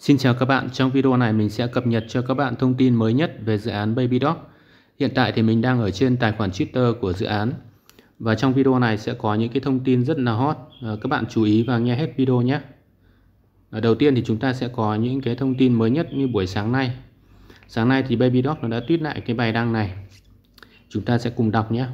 Xin chào các bạn, trong video này mình sẽ cập nhật cho các bạn thông tin mới nhất về dự án Baby Dog. Hiện tại thì mình đang ở trên tài khoản Twitter của dự án. Và trong video này sẽ có những cái thông tin rất là hot. À, các bạn chú ý và nghe hết video nhé. Đầu tiên thì chúng ta sẽ có những cái thông tin mới nhất như buổi sáng nay. Sáng nay thì Baby Dog nó đã tweet lại cái bài đăng này. Chúng ta sẽ cùng đọc nhé.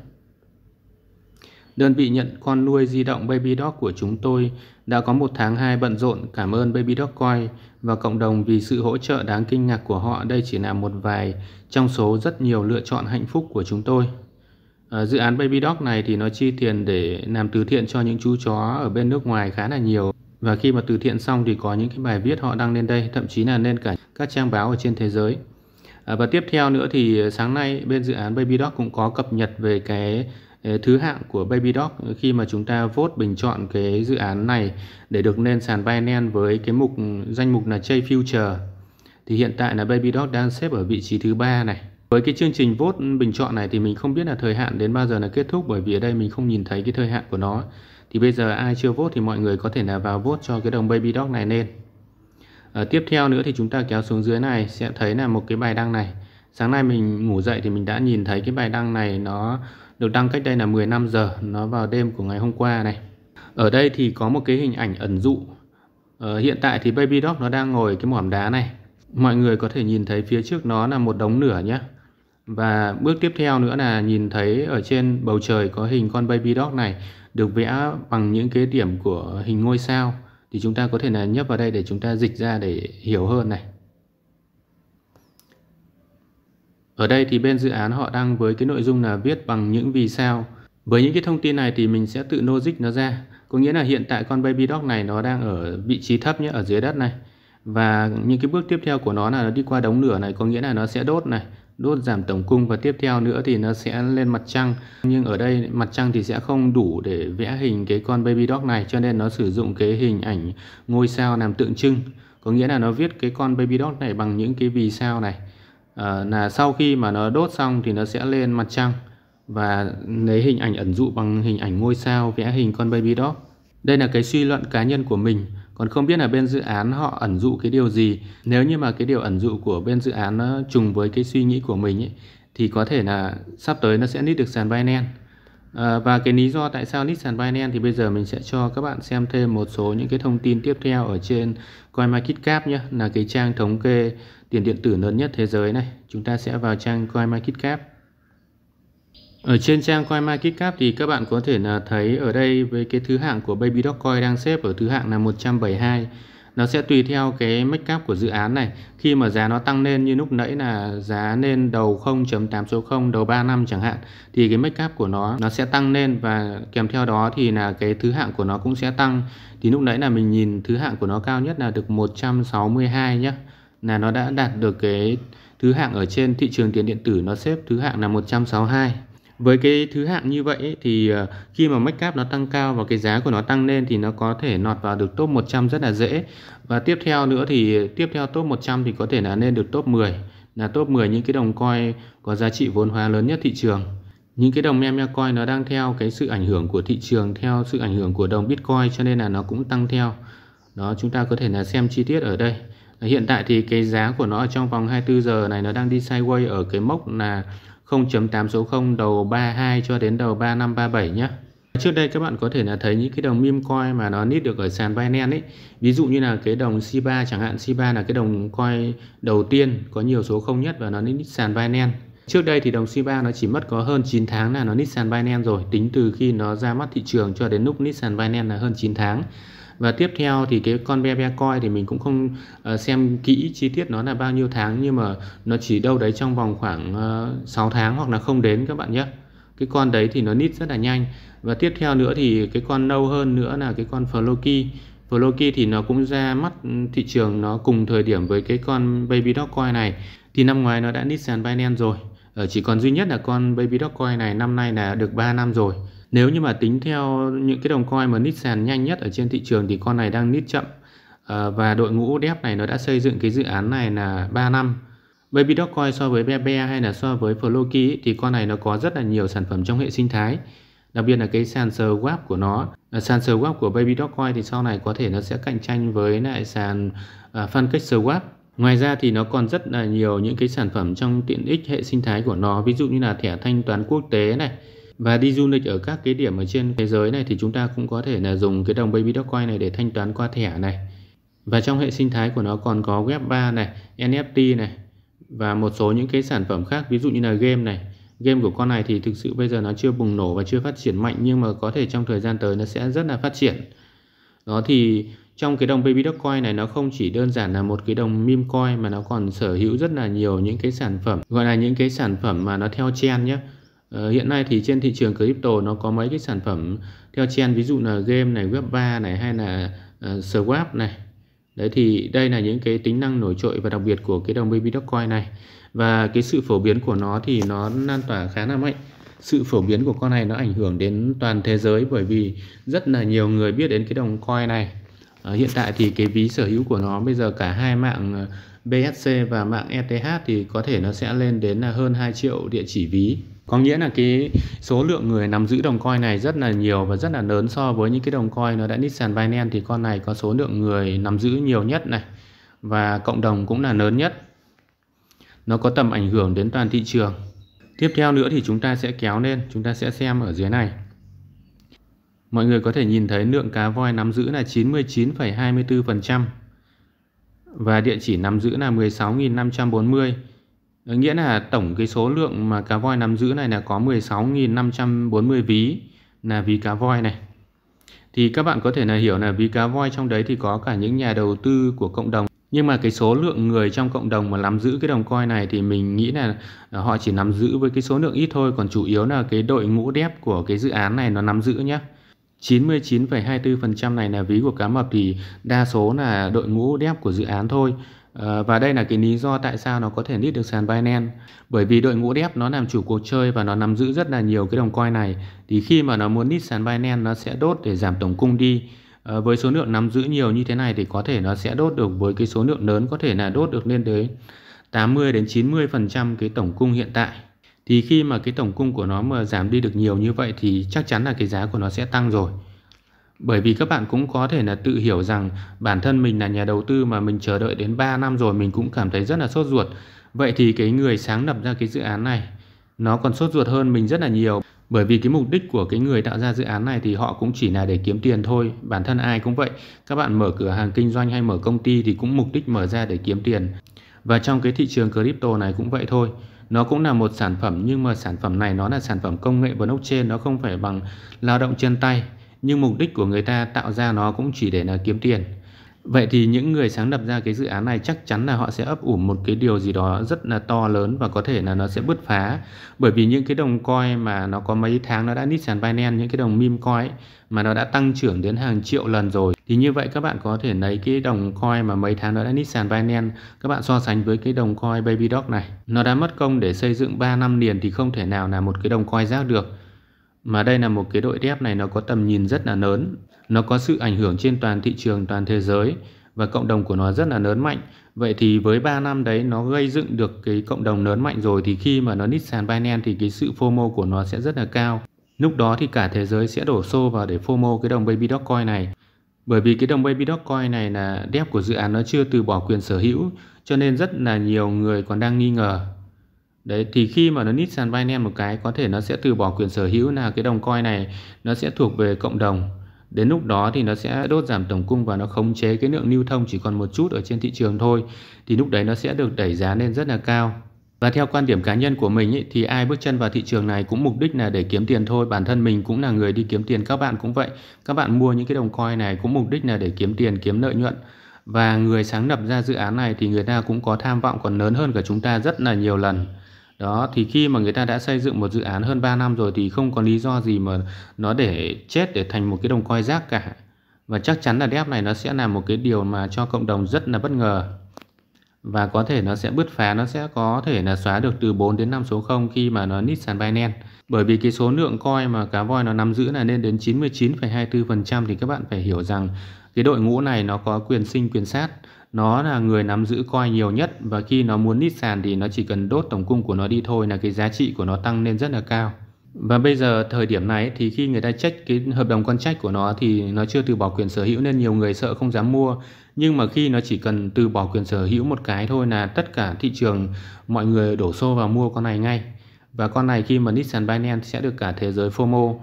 Đơn vị nhận con nuôi di động Baby Dog của chúng tôi đã có một tháng hai bận rộn. Cảm ơn Baby Dog Coin và cộng đồng vì sự hỗ trợ đáng kinh ngạc của họ. Đây chỉ là một vài trong số rất nhiều lựa chọn hạnh phúc của chúng tôi. À, dự án Baby Dog này thì nó chi tiền để làm từ thiện cho những chú chó ở bên nước ngoài khá là nhiều. Và khi mà từ thiện xong thì có những cái bài viết họ đăng lên đây, thậm chí là lên cả các trang báo ở trên thế giới. À, và tiếp theo nữa thì sáng nay bên dự án Baby Dog cũng có cập nhật về cái Ờ, thứ hạng của Baby Dog ờ, khi mà chúng ta vote bình chọn cái dự án này để được lên sàn Binance với cái mục danh mục là Chase Future thì hiện tại là Baby Dog đang xếp ở vị trí thứ ba này với cái chương trình vote bình chọn này thì mình không biết là thời hạn đến bao giờ là kết thúc bởi vì ở đây mình không nhìn thấy cái thời hạn của nó thì bây giờ ai chưa vote thì mọi người có thể là vào vote cho cái đồng Baby Dog này lên à, tiếp theo nữa thì chúng ta kéo xuống dưới này sẽ thấy là một cái bài đăng này sáng nay mình ngủ dậy thì mình đã nhìn thấy cái bài đăng này nó được đăng cách đây là 15 giờ nó vào đêm của ngày hôm qua này ở đây thì có một cái hình ảnh ẩn dụ ờ, hiện tại thì baby dog nó đang ngồi cái mỏm đá này mọi người có thể nhìn thấy phía trước nó là một đống nửa nhé và bước tiếp theo nữa là nhìn thấy ở trên bầu trời có hình con baby dog này được vẽ bằng những cái điểm của hình ngôi sao thì chúng ta có thể là nhấp vào đây để chúng ta dịch ra để hiểu hơn này Ở đây thì bên dự án họ đang với cái nội dung là viết bằng những vì sao. Với những cái thông tin này thì mình sẽ tự logic nó ra. Có nghĩa là hiện tại con baby dog này nó đang ở vị trí thấp nhé, ở dưới đất này. Và những cái bước tiếp theo của nó là nó đi qua đống lửa này, có nghĩa là nó sẽ đốt này, đốt giảm tổng cung và tiếp theo nữa thì nó sẽ lên mặt trăng. Nhưng ở đây mặt trăng thì sẽ không đủ để vẽ hình cái con baby dog này cho nên nó sử dụng cái hình ảnh ngôi sao làm tượng trưng. Có nghĩa là nó viết cái con baby dog này bằng những cái vì sao này. Ờ, là sau khi mà nó đốt xong thì nó sẽ lên mặt trăng và lấy hình ảnh ẩn dụ bằng hình ảnh ngôi sao vẽ hình con baby đó. Đây là cái suy luận cá nhân của mình, còn không biết là bên dự án họ ẩn dụ cái điều gì. Nếu như mà cái điều ẩn dụ của bên dự án nó trùng với cái suy nghĩ của mình ấy, thì có thể là sắp tới nó sẽ lít được sàn Binance. Ờ, và cái lý do tại sao Nissan Binance thì bây giờ mình sẽ cho các bạn xem thêm một số những cái thông tin tiếp theo ở trên CoinMarketCap nhé là cái trang thống kê tiền điện tử lớn nhất thế giới này chúng ta sẽ vào trang CoinMarketCap ở trên trang CoinMarketCap thì các bạn có thể là thấy ở đây với cái thứ hạng của Baby Dogecoin đang xếp ở thứ hạng là 172 nó sẽ tùy theo cái make up của dự án này khi mà giá nó tăng lên như lúc nãy là giá lên đầu 0.8 số 0 đầu 3 năm chẳng hạn thì cái make up của nó nó sẽ tăng lên và kèm theo đó thì là cái thứ hạng của nó cũng sẽ tăng thì lúc nãy là mình nhìn thứ hạng của nó cao nhất là được 162 nhé là nó đã đạt được cái thứ hạng ở trên thị trường tiền điện tử nó xếp thứ hạng là 162 với cái thứ hạng như vậy ấy, thì ờ, khi mà make up nó tăng cao và cái giá của nó tăng lên thì nó có thể nọt vào được top 100 rất là dễ và tiếp theo nữa thì tiếp theo top 100 thì có thể là lên được top 10 là top 10 những cái đồng coin có giá trị vốn hóa lớn nhất thị trường những cái đồng meme coin nó đang theo cái sự ảnh hưởng của thị trường theo sự ảnh hưởng của đồng bitcoin cho nên là nó cũng tăng theo đó chúng ta có thể là xem chi tiết ở đây hiện tại thì cái giá của nó ở trong vòng 24 giờ này nó đang đi sideways ở cái mốc là 0.8 số 0 đầu 32 cho đến đầu 3537 nhé. Trước đây các bạn có thể là thấy những cái đồng meme coin mà nó nít được ở sàn Binance ấy. Ví dụ như là cái đồng Shiba chẳng hạn, Shiba là cái đồng coin đầu tiên có nhiều số không nhất và nó nít sàn Binance. Trước đây thì đồng Shiba nó chỉ mất có hơn 9 tháng là nó nít sàn Binance rồi, tính từ khi nó ra mắt thị trường cho đến lúc nít sàn Binance là hơn 9 tháng và tiếp theo thì cái con be be coin thì mình cũng không uh, xem kỹ chi tiết nó là bao nhiêu tháng nhưng mà nó chỉ đâu đấy trong vòng khoảng ờ, uh, 6 tháng hoặc là không đến các bạn nhé cái con đấy thì nó nít rất là nhanh và tiếp theo nữa thì cái con nâu hơn nữa là cái con Floki Floki thì nó cũng ra mắt thị trường nó cùng thời điểm với cái con Baby dog coin này thì năm ngoái nó đã nít sàn Binance rồi ở ờ, chỉ còn duy nhất là con Baby dog coin này năm nay là được 3 năm rồi nếu như mà tính theo những cái đồng coin mà nít sàn nhanh nhất ở trên thị trường thì con này đang nít chậm ờ, và đội ngũ dev này nó đã xây dựng cái dự án này là 3 năm. Baby Dogecoin so với Bebe hay là so với Floki thì con này nó có rất là nhiều sản phẩm trong hệ sinh thái. Đặc biệt là cái sàn swap của nó, sàn ờ, swap của Baby Dogecoin thì sau này có thể nó sẽ cạnh tranh với lại sàn uh, ờ, Fancake swap. Ngoài ra thì nó còn rất là nhiều những cái sản phẩm trong tiện ích hệ sinh thái của nó, ví dụ như là thẻ thanh toán quốc tế này, và đi du lịch ở các cái điểm ở trên thế giới này thì chúng ta cũng có thể là dùng cái đồng baby dogecoin này để thanh toán qua thẻ này và trong hệ sinh thái của nó còn có web 3 này nft này và một số những cái sản phẩm khác ví dụ như là game này game của con này thì thực sự bây giờ nó chưa bùng nổ và chưa phát triển mạnh nhưng mà có thể trong thời gian tới nó sẽ rất là phát triển đó thì trong cái đồng baby coin này nó không chỉ đơn giản là một cái đồng meme coin mà nó còn sở hữu rất là nhiều những cái sản phẩm gọi là những cái sản phẩm mà nó theo trend nhé Ờ, hiện nay thì trên thị trường crypto nó có mấy cái sản phẩm theo trend ví dụ là game này web 3 này hay là uh, swap này đấy thì đây là những cái tính năng nổi trội và đặc biệt của cái đồng baby dogecoin này và cái sự phổ biến của nó thì nó lan tỏa khá là mạnh sự phổ biến của con này nó ảnh hưởng đến toàn thế giới bởi vì rất là nhiều người biết đến cái đồng coin này à, hiện tại thì cái ví sở hữu của nó bây giờ cả hai mạng BSC và mạng ETH thì có thể nó sẽ lên đến là hơn 2 triệu địa chỉ ví có nghĩa là cái số lượng người nắm giữ đồng coin này rất là nhiều và rất là lớn so với những cái đồng coin nó đã đi sàn Binance thì con này có số lượng người nắm giữ nhiều nhất này và cộng đồng cũng là lớn nhất nó có tầm ảnh hưởng đến toàn thị trường tiếp theo nữa thì chúng ta sẽ kéo lên chúng ta sẽ xem ở dưới này mọi người có thể nhìn thấy lượng cá voi nắm giữ là 99,24% và địa chỉ nắm giữ là 16.540 Nghĩa là tổng cái số lượng mà cá voi nắm giữ này là có 16.540 ví là ví cá voi này. Thì các bạn có thể là hiểu là ví cá voi trong đấy thì có cả những nhà đầu tư của cộng đồng. Nhưng mà cái số lượng người trong cộng đồng mà nắm giữ cái đồng coin này thì mình nghĩ là ờ, họ chỉ nắm giữ với cái số lượng ít thôi. Còn chủ yếu là cái đội ngũ đép của cái dự án này nó nắm giữ nhé. 99,24% này là ví của cá mập thì đa số là đội ngũ đép của dự án thôi Ờ, và đây là cái lý do tại sao nó có thể lít được sàn Binance bởi vì đội ngũ dép nó làm chủ cuộc chơi và nó nắm giữ rất là nhiều cái đồng coin này thì khi mà nó muốn lít sàn Binance nó sẽ đốt để giảm tổng cung đi à, với số lượng nắm giữ nhiều như thế này thì có thể nó sẽ đốt được với cái số lượng lớn có thể là đốt được lên tới 80 đến 90 phần trăm cái tổng cung hiện tại thì khi mà cái tổng cung của nó mà giảm đi được nhiều như vậy thì chắc chắn là cái giá của nó sẽ tăng rồi bởi vì các bạn cũng có thể là tự hiểu rằng bản thân mình là nhà đầu tư mà mình chờ đợi đến 3 năm rồi mình cũng cảm thấy rất là sốt ruột. Vậy thì cái người sáng lập ra cái dự án này nó còn sốt ruột hơn mình rất là nhiều bởi vì cái mục đích của cái người tạo ra dự án này thì họ cũng chỉ là để kiếm tiền thôi bản thân ai cũng vậy các bạn mở cửa hàng kinh doanh hay mở công ty thì cũng mục đích mở ra để kiếm tiền và trong cái thị trường crypto này cũng vậy thôi nó cũng là một sản phẩm nhưng mà sản phẩm này nó là sản phẩm công nghệ blockchain nó không phải bằng lao động chân tay nhưng mục đích của người ta tạo ra nó cũng chỉ để là kiếm tiền. Vậy thì những người sáng lập ra cái dự án này chắc chắn là họ sẽ ấp ủ một cái điều gì đó rất là to lớn và có thể là nó sẽ bứt phá bởi vì những cái đồng coin mà nó có mấy tháng nó đã nít sàn Binance những cái đồng meme coin mà nó đã tăng trưởng đến hàng triệu lần rồi thì như vậy các bạn có thể lấy cái đồng coin mà mấy tháng nó đã nít sàn Binance các bạn so sánh với cái đồng coin Baby Dog này nó đã mất công để xây dựng 3 năm liền thì không thể nào là một cái đồng coin rác được mà đây là một cái đội dép này nó có tầm nhìn rất là lớn, nó có sự ảnh hưởng trên toàn thị trường, toàn thế giới và cộng đồng của nó rất là lớn mạnh. Vậy thì với 3 năm đấy nó gây dựng được cái cộng đồng lớn mạnh rồi thì khi mà nó sàn Binance thì cái sự FOMO của nó sẽ rất là cao. Lúc đó thì cả thế giới sẽ đổ xô vào để FOMO cái đồng Baby Dogecoin này. Bởi vì cái đồng Baby Dogecoin này là đép của dự án nó chưa từ bỏ quyền sở hữu cho nên rất là nhiều người còn đang nghi ngờ Đấy thì khi mà nó nít sàn Binance một cái có thể nó sẽ từ bỏ quyền sở hữu là cái đồng coin này nó sẽ thuộc về cộng đồng. Đến lúc đó thì nó sẽ đốt giảm tổng cung và nó khống chế cái lượng lưu thông chỉ còn một chút ở trên thị trường thôi. Thì lúc đấy nó sẽ được đẩy giá lên rất là cao. Và theo quan điểm cá nhân của mình ý, thì ai bước chân vào thị trường này cũng mục đích là để kiếm tiền thôi. Bản thân mình cũng là người đi kiếm tiền, các bạn cũng vậy. Các bạn mua những cái đồng coin này cũng mục đích là để kiếm tiền, kiếm lợi nhuận. Và người sáng lập ra dự án này thì người ta cũng có tham vọng còn lớn hơn cả chúng ta rất là nhiều lần đó thì khi mà người ta đã xây dựng một dự án hơn 3 năm rồi thì không có lý do gì mà nó để chết để thành một cái đồng coi rác cả và chắc chắn là DF này nó sẽ là một cái điều mà cho cộng đồng rất là bất ngờ và có thể nó sẽ bứt phá nó sẽ có thể là xóa được từ 4 đến 5 số 0 khi mà nó nít sàn Binance bởi vì cái số lượng coi mà cá voi nó nắm giữ là lên đến 99,24% thì các bạn phải hiểu rằng cái đội ngũ này nó có quyền sinh quyền sát nó là người nắm giữ coi nhiều nhất và khi nó muốn nít sàn thì nó chỉ cần đốt tổng cung của nó đi thôi là cái giá trị của nó tăng lên rất là cao và bây giờ thời điểm này thì khi người ta trách cái hợp đồng trách của nó thì nó chưa từ bỏ quyền sở hữu nên nhiều người sợ không dám mua. Nhưng mà khi nó chỉ cần từ bỏ quyền sở hữu một cái thôi là tất cả thị trường mọi người đổ xô vào mua con này ngay. Và con này khi mà Nissan Binance sẽ được cả thế giới FOMO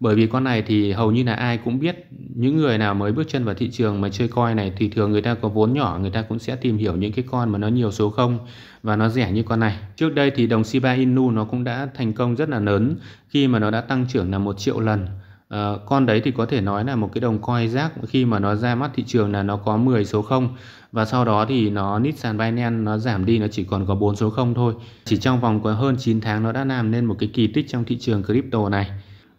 bởi vì con này thì hầu như là ai cũng biết những người nào mới bước chân vào thị trường mà chơi coin này thì thường người ta có vốn nhỏ người ta cũng sẽ tìm hiểu những cái con mà nó nhiều số không và nó rẻ như con này trước đây thì đồng Shiba Inu nó cũng đã thành công rất là lớn khi mà nó đã tăng trưởng là một triệu lần À, con đấy thì có thể nói là một cái đồng coin rác khi mà nó ra mắt thị trường là nó có 10 số 0 và sau đó thì nó Nissan Binance nó giảm đi nó chỉ còn có 4 số 0 thôi. Chỉ trong vòng có hơn 9 tháng nó đã làm nên một cái kỳ tích trong thị trường crypto này.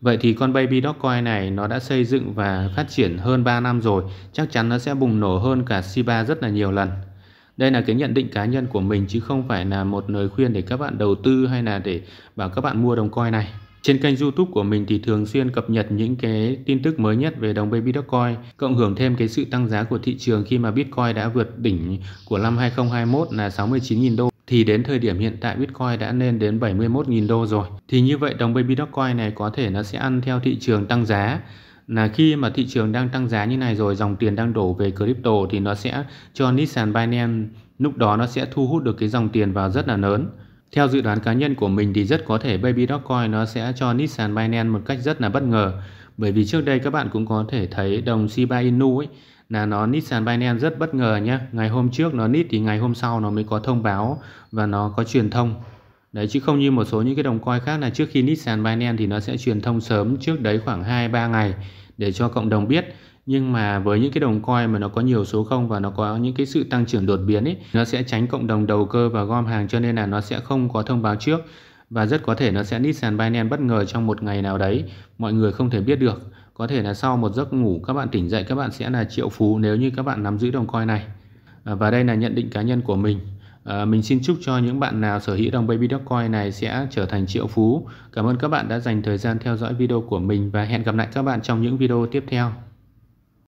Vậy thì con baby Dogecoin này nó đã xây dựng và phát triển hơn 3 năm rồi, chắc chắn nó sẽ bùng nổ hơn cả Shiba rất là nhiều lần. Đây là cái nhận định cá nhân của mình chứ không phải là một lời khuyên để các bạn đầu tư hay là để bảo các bạn mua đồng coin này. Trên kênh YouTube của mình thì thường xuyên cập nhật những cái tin tức mới nhất về đồng baby Dogecoin, cộng hưởng thêm cái sự tăng giá của thị trường khi mà Bitcoin đã vượt đỉnh của năm 2021 là 69.000 đô thì đến thời điểm hiện tại Bitcoin đã lên đến 71.000 đô rồi. Thì như vậy đồng baby Dogecoin này có thể nó sẽ ăn theo thị trường tăng giá là khi mà thị trường đang tăng giá như này rồi dòng tiền đang đổ về crypto thì nó sẽ cho Nissan Binance lúc đó nó sẽ thu hút được cái dòng tiền vào rất là lớn. Theo dự đoán cá nhân của mình thì rất có thể Baby Dogecoin nó sẽ cho Nissan Binance một cách rất là bất ngờ bởi vì trước đây các bạn cũng có thể thấy đồng Shiba Inu ấy là nó nít sàn Binance rất bất ngờ nhé. Ngày hôm trước nó nít thì ngày hôm sau nó mới có thông báo và nó có truyền thông. Đấy chứ không như một số những cái đồng coin khác là trước khi nít sàn Binance thì nó sẽ truyền thông sớm trước đấy khoảng 2 3 ngày để cho cộng đồng biết. Nhưng mà với những cái đồng coin mà nó có nhiều số không và nó có những cái sự tăng trưởng đột biến ấy, nó sẽ tránh cộng đồng đầu cơ và gom hàng cho nên là nó sẽ không có thông báo trước và rất có thể nó sẽ nít sàn Binance bất ngờ trong một ngày nào đấy mọi người không thể biết được có thể là sau một giấc ngủ các bạn tỉnh dậy các bạn sẽ là triệu phú nếu như các bạn nắm giữ đồng coin này à, và đây là nhận định cá nhân của mình À, mình xin chúc cho những bạn nào sở hữu đồng Baby Dogecoin này sẽ trở thành triệu phú. Cảm ơn các bạn đã dành thời gian theo dõi video của mình và hẹn gặp lại các bạn trong những video tiếp theo.